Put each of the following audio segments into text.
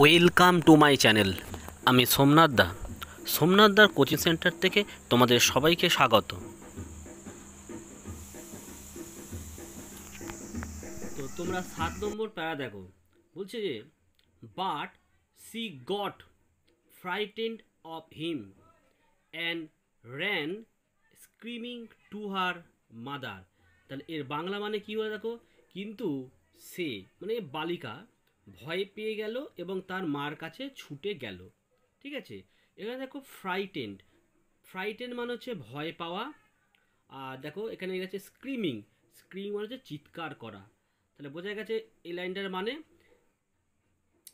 welcome to my channel আমি সোমনাথ দা সোমনাথ দার coaching centre থেকে তোমাদের সবাইকে স্বাগত তো তোমরা সাত নম্বর প্যারা দেখো বলছে যে but she got frightened of him and ran screaming to her mother তাহলে এর বাংলা মানে কী হয় দেখো কিন্তু সে মানে বালিকা ভয় পেয়ে গেল এবং তার মার কাছে ছুটে গেল ঠিক আছে এখানে দেখো ফ্রাইটেন্ড ফ্রাইটেন্ড মানে হচ্ছে ভয় পাওয়া আর দেখো এখানে গেছে স্ক্রিমিং স্ক্রিমিং মানে হচ্ছে চিৎকার করা তাহলে বোঝা গেছে এই লাইনটার মানে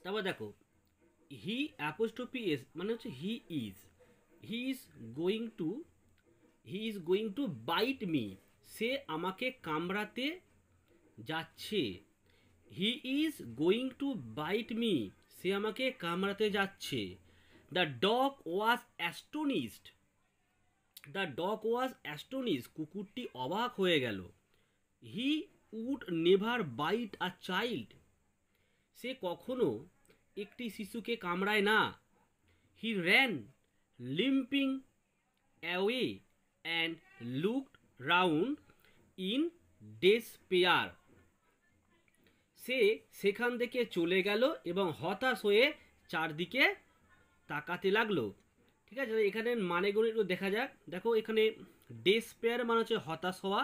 তারপর দেখো হি পি এস মানে হচ্ছে he is he is going to he is going to bite me সে আমাকে কামড়াতে যাচ্ছে he is going to bite me সে আমাকে কামড়াতে যাচ্ছে the dog was astonished the dog was astonished কুকুরটি অবাক হয়ে গেল he would never bite a child সে কখনো একটি শিশুকে কামড়ায় না he ran limping away and looked round in despair সে সেখান থেকে চলে গেল এবং হতাশ হয়ে চারদিকে তাকাতে লাগলো ঠিক আছে এখানে মানেগুলো একটু দেখা যাক দেখো এখানে ডেসপেয়ার মানে হচ্ছে হতাশ হওয়া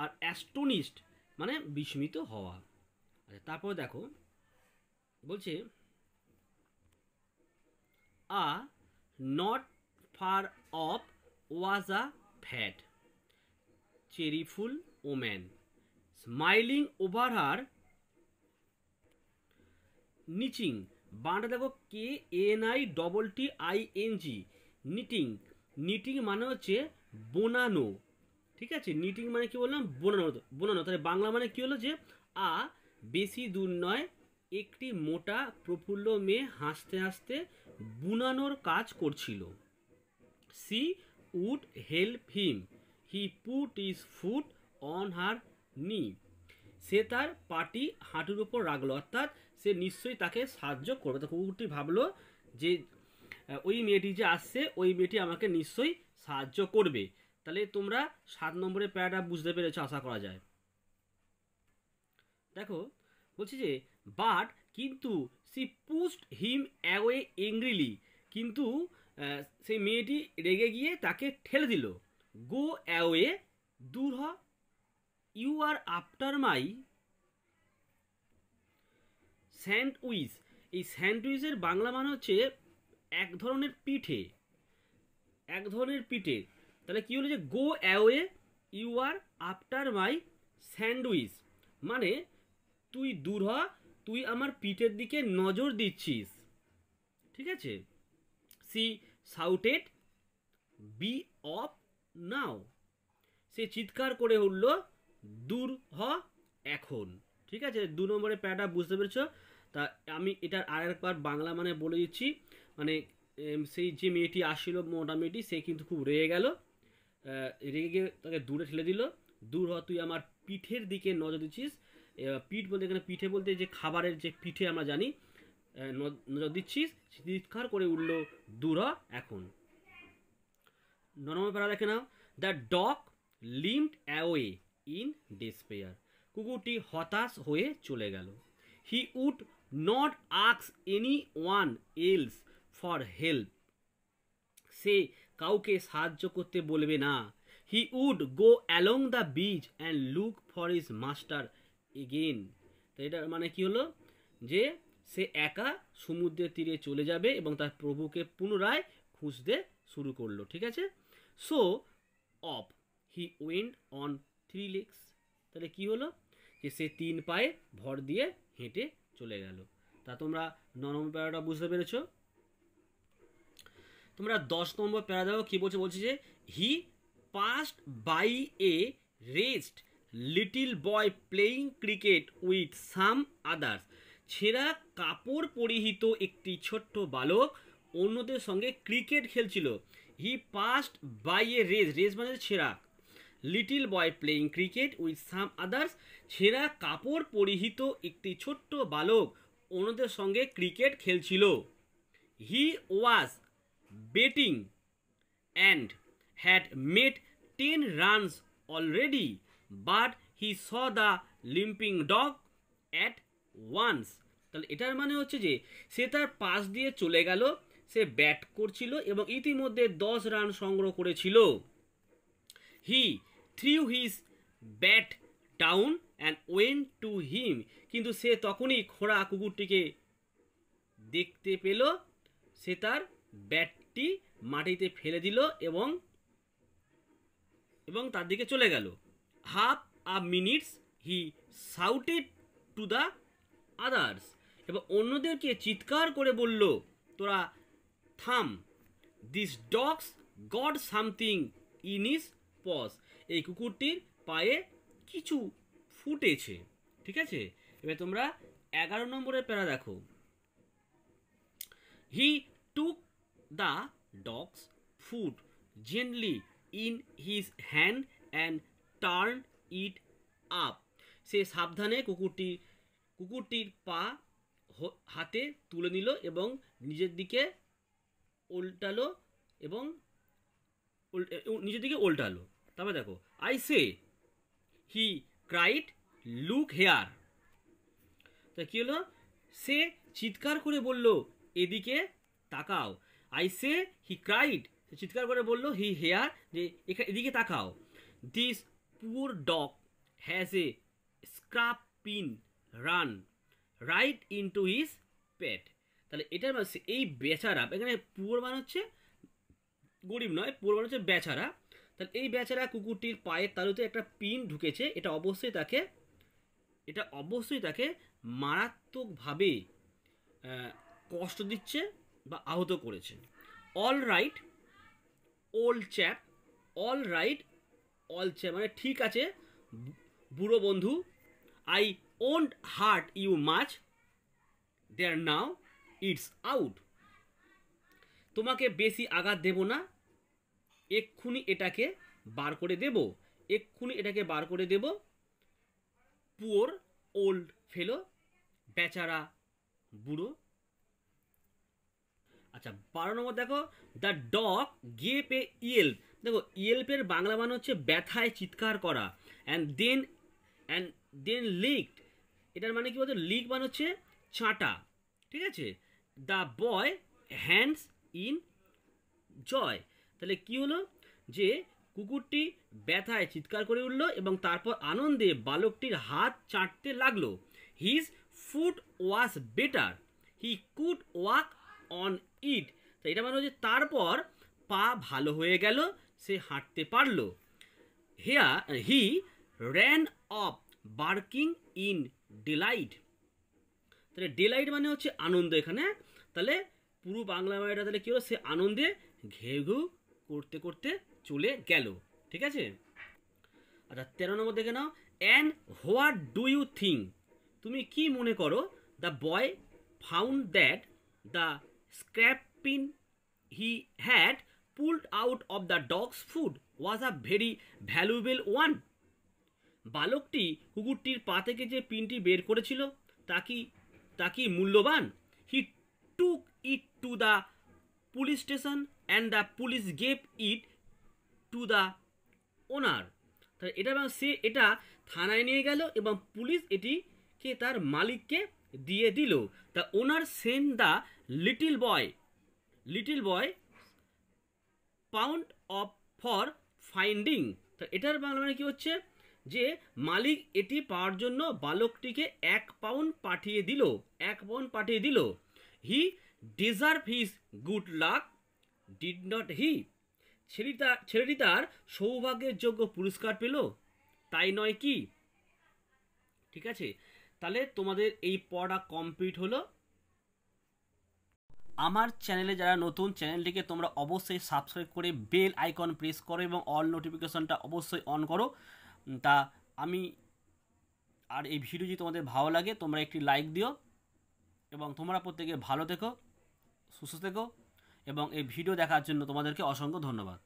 আর অ্যাস্টোনিস্ট মানে বিস্মিত হওয়া আচ্ছা তারপর দেখো বলছে a not far off was a fat cheerful woman smiling over her knitting বানানটা দেখো K N I double T I N G knitting knitting মানে হচ্ছে বোনানো ঠিক আছে নিটিং মানে কি বললাম বোনানো বোনানো তাহলে বাংলা মানে কি হলো যে আ বেশি দূর নয় একটি মোটা প্রফুল্ল মেয়ে হাসতে হাসতে বুনানোর কাজ করছিল she would help him he put his foot on her knee সে তার পাটি হাঁটুর উপর রাখলো অর্থাৎ সে নিশ্চয়ই তাকে সাহায্য করবে তো কুকুরটি ভাবলো যে ওই মেয়েটি যে আসছে ওই মেয়েটি আমাকে নিশ্চয়ই সাহায্য করবে তাহলে তোমরা সাত নম্বরের প্যারাটা বুঝতে পেরেছ আশা করা যায় দেখো বলছি যে বাট কিন্তু she pushed him away angrily কিন্তু সেই মেয়েটি রেগে গিয়ে তাকে ঠেলে দিল গো অ্যাওয়ে দূর হ you are after my sandwich এই স্যান্ডউইচের বাংলা মানে হচ্ছে এক ধরনের পিঠে এক ধরনের পিঠে তাহলে কী হলো যে go away you are after my sandwich মানে তুই দূর হ তুই আমার পিঠের দিকে নজর দিচ্ছিস ঠিক আছে she shouted be off now সে চিৎকার করে উঠল দূর হ এখন ঠিক আছে দু নম্বরের প্যাটা বুঝতে পেরেছ তা আমি এটার আর একবার বাংলা মানে বলে দিচ্ছি মানে সেই যে মেয়েটি আসছিল মোটা মেয়েটি সে কিন্তু খুব রেগে গেল রেগে গিয়ে তাকে দূরে ঠেলে দিল দূর হ তুই আমার পিঠের দিকে নজর দিচ্ছিস পিঠ বলতে এখানে পিঠে বলতে যে খাবারের যে পিঠে আমরা জানি নজর দিচ্ছিস চিৎকার করে উঠল দূর হ এখন নরমাল প্যারা দেখে নাও the dog limped away in despair কুকুরটি হতাশ হয়ে চলে গেল হি উড নট আক্স anyone else for help সে কাউকে সাহায্য করতে বলবে না he would go along the beach and look for his master again তো এটার মানে কি হলো যে সে একা সমুদ্রের তীরে চলে যাবে এবং তার প্রভুকে পুনরায় খুঁজতে শুরু করলো ঠিক আছে so off he went on three legs তাহলে কি হলো যে সে তিন পায়ে ভর দিয়ে হেঁটে চলে গেল তা তোমরা ন নম্বর প্যারাটা বুঝতে পেরেছ তোমরা দশ নম্বর প্যারা দেখো কী বলছে বলছে যে he passed by a rest little boy playing cricket with some others ছেঁড়া কাপড় পরিহিত একটি ছোট্ট বালক অন্যদের সঙ্গে ক্রিকেট খেলছিল he passed by a race race মানে ছেঁড়া little boy playing cricket with some others ছেঁড়া কাপড় পরিহিত একটি ছোট্ট বালক অন্যদের সঙ্গে ক্রিকেট খেলছিল he was batting and had made ten runs already but he saw the limping dog at once তাহলে এটার মানে হচ্ছে যে সে তার পাশ দিয়ে চলে গেল সে ব্যাট করছিল এবং ইতিমধ্যে দশ রান সংগ্রহ করেছিল he threw his bat down and went to him কিন্তু সে তখনই খোঁড়া কুকুরটিকে দেখতে পেল সে তার ব্যাটটি মাটিতে ফেলে দিল এবং এবং তার দিকে চলে গেল half a minutes he shouted to the others এবং অন্যদেরকে চিৎকার করে বলল তোরা থাম this dog's got something in his paw এই কুকুরটির পায়ে কিছু ফুটেছে ঠিক আছে এবার তোমরা এগারো নম্বরের প্যারা দেখো he took the dog's foot gently in his hand and turn it up সে সাবধানে কুকুরটি কুকুরটির পা হাতে তুলে নিল এবং নিজের দিকে উল্টালো এবং নিজের দিকে উল্টালো তারপর দেখো I say he cried look here তা কী হলো সে চিৎকার করে বলল এদিকে তাকাও আই সে হি ক্রাইড চিৎকার করে বলল হি হেয়ার যে এদিকে তাকাও this poor dog has a scrap pin run right into his pet তাহলে এটার মানে এই বেচারা এখানে পুয়োর মানে হচ্ছে গরিব নয় পুয়োর মানে হচ্ছে বেচারা তাহলে এই বেচারা কুকুরটির পায়ের তালুতে একটা পিন ঢুকেছে এটা অবশ্যই তাকে এটা অবশ্যই তাকে মারাত্মকভাবে কষ্ট দিচ্ছে বা আহত করেছে all right old chap all right old chap মানে ঠিক আছে বুড়ো বন্ধু I won't hurt you the there now it's out তোমাকে বেশি আঘাত দেব না এক্ষুনি এটাকে বার করে দেব এক্ষুনি এটাকে বার করে দেব পুয়োর ওল্ড ফেলো বেচারা বুড়ো আচ্ছা বারো নম্বর দেখো দ্য ডগ গেপ এ ইয়েল্প দেখো ইয়েল্পের বাংলা মানে হচ্ছে ব্যথায় চিৎকার করা and then and then licked এটার মানে কি বলতো লিক মানে হচ্ছে চাঁটা ঠিক আছে the boy hands in joy তাহলে কি হলো যে কুকুরটি ব্যথায় চিৎকার করে উঠল এবং তারপর আনন্দে বালকটির হাত চাটতে লাগলো his foot was better he could walk on it তো এটা মানে হচ্ছে তারপর পা ভালো হয়ে গেল সে হাঁটতে পারল here he ran off barking in delight তাহলে ডিলাইট মানে হচ্ছে আনন্দ এখানে তাহলে পুরো বাংলা মায়েরা তাহলে কী হলো সে আনন্দে ঘেউ ঘেউ করতে করতে চলে গেল ঠিক আছে আচ্ছা তেরো নম্বর দেখে নাও and what do you think তুমি কি মনে করো the boy found that the scrap pin he had pulled out of the dog's food was a very valuable one বালকটি কুকুরটির পা থেকে যে পিনটি বের করেছিল তা কি তা কি মূল্যবান he took it to the police station and the police gave it to the owner তাহলে এটা এবং সে এটা থানায় নিয়ে গেল এবং পুলিশ এটিকে তার মালিককে দিয়ে দিল the owner sent the little boy little boy pound of for finding তো এটার বাংলা মানে কী হচ্ছে যে মালিক এটি পাওয়ার জন্য বালকটিকে এক পাউন্ড পাঠিয়ে দিল এক পাউন্ড পাঠিয়ে দিল he deserve his good luck did not he ছেলেটা তার ছেলেটি তার সৌভাগ্যের যোগ্য পুরস্কার পেল তাই নয় কি ঠিক আছে তাহলে তোমাদের এই পড়া কমপ্লিট হলো আমার চ্যানেলে যারা নতুন চ্যানেলটিকে তোমরা অবশ্যই সাবস্ক্রাইব করে বেল আইকন প্রেস করো এবং অল নোটিফিকেশনটা অবশ্যই অন করো তা আমি আর এই ভিডিও যদি তোমাদের ভালো লাগে তোমরা একটি লাইক দিও এবং তোমরা প্রত্যেকে ভালো থেকো সুস্থ থেকো এবং এই ভিডিও দেখার জন্য তোমাদেরকে অসংখ্য ধন্যবাদ